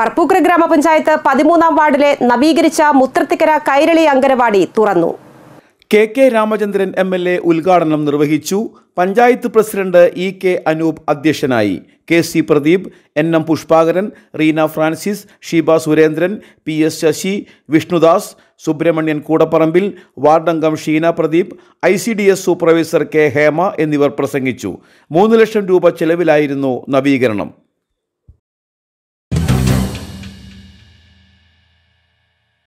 പറപ്പൂക്കര ഗ്രാമപഞ്ചായത്ത് പതിമൂന്നാം വാർഡിലെ നവീകരിച്ച മുത്രത്തിക്കര കൈരളി അങ്കനവാടി തുറന്നു K K Ramachandran M L A ഉദ്ഘാടനം നിർവഹിച്ചു panchayat president E K Anoop അധ്യക്ഷനായി K C Pradeep N M Pushpakaran Reena Francis Sheeba Surendran P S Sasi Vishnudas Subrahmanyan Koodapparambil വാർഡംഗം Sheena Pradeep I C D S supervisor K Hema എന്നിവർ പ്രസംഗിച്ചു മൂന്ന് ലക്ഷം രൂപ ചെലവിലായിരുന്നു നവീകരണം